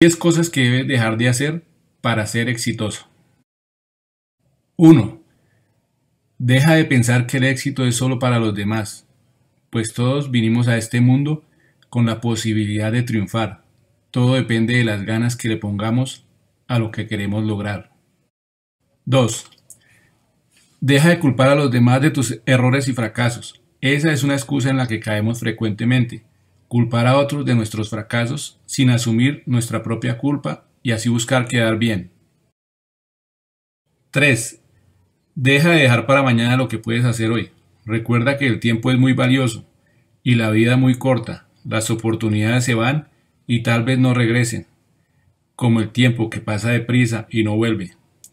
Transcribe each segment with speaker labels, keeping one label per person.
Speaker 1: 10 cosas que debes dejar de hacer para ser exitoso. 1. Deja de pensar que el éxito es solo para los demás, pues todos vinimos a este mundo con la posibilidad de triunfar. Todo depende de las ganas que le pongamos a lo que queremos lograr. 2. Deja de culpar a los demás de tus errores y fracasos. Esa es una excusa en la que caemos frecuentemente culpar a otros de nuestros fracasos sin asumir nuestra propia culpa y así buscar quedar bien. 3. Deja de dejar para mañana lo que puedes hacer hoy. Recuerda que el tiempo es muy valioso y la vida muy corta. Las oportunidades se van y tal vez no regresen, como el tiempo que pasa deprisa y no vuelve.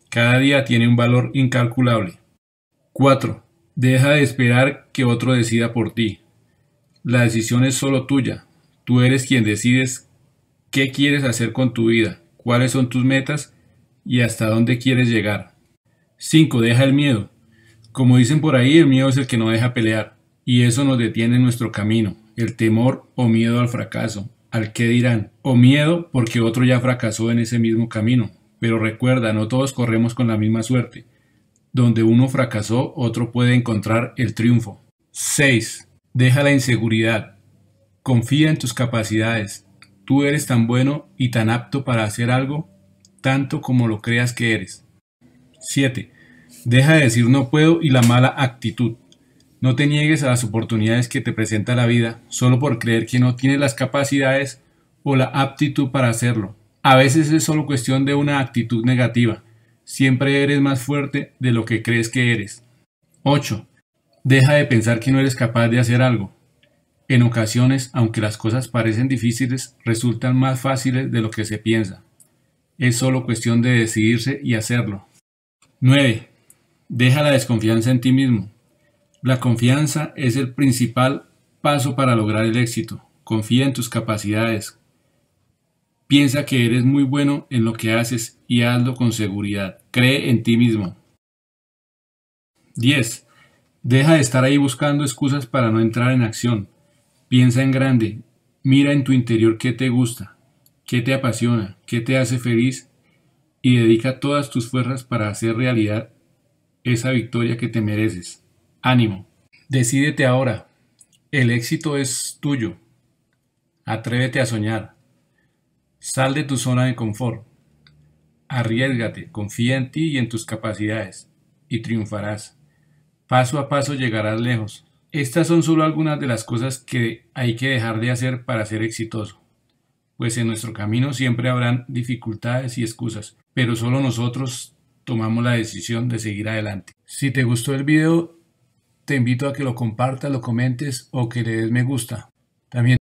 Speaker 1: Cada día tiene un valor incalculable. 4. Deja de esperar que otro decida por ti. La decisión es solo tuya. Tú eres quien decides qué quieres hacer con tu vida, cuáles son tus metas y hasta dónde quieres llegar. 5. Deja el miedo. Como dicen por ahí, el miedo es el que no deja pelear y eso nos detiene en nuestro camino. El temor o miedo al fracaso, al qué dirán, o miedo porque otro ya fracasó en ese mismo camino. Pero recuerda, no todos corremos con la misma suerte. Donde uno fracasó, otro puede encontrar el triunfo. 6. Deja la inseguridad. Confía en tus capacidades. Tú eres tan bueno y tan apto para hacer algo, tanto como lo creas que eres. 7. Deja de decir no puedo y la mala actitud. No te niegues a las oportunidades que te presenta la vida solo por creer que no tienes las capacidades o la aptitud para hacerlo. A veces es solo cuestión de una actitud negativa. Siempre eres más fuerte de lo que crees que eres. 8. Deja de pensar que no eres capaz de hacer algo. En ocasiones, aunque las cosas parecen difíciles, resultan más fáciles de lo que se piensa. Es solo cuestión de decidirse y hacerlo. 9. Deja la desconfianza en ti mismo. La confianza es el principal paso para lograr el éxito. Confía en tus capacidades. Piensa que eres muy bueno en lo que haces y hazlo con seguridad. Cree en ti mismo. 10. Deja de estar ahí buscando excusas para no entrar en acción. Piensa en grande. Mira en tu interior qué te gusta, qué te apasiona, qué te hace feliz y dedica todas tus fuerzas para hacer realidad esa victoria que te mereces. Ánimo. Decídete ahora. El éxito es tuyo. Atrévete a soñar. Sal de tu zona de confort. Arriesgate, confía en ti y en tus capacidades, y triunfarás. Paso a paso llegarás lejos. Estas son solo algunas de las cosas que hay que dejar de hacer para ser exitoso. Pues en nuestro camino siempre habrán dificultades y excusas, pero solo nosotros tomamos la decisión de seguir adelante. Si te gustó el video, te invito a que lo compartas, lo comentes o que le des me gusta. También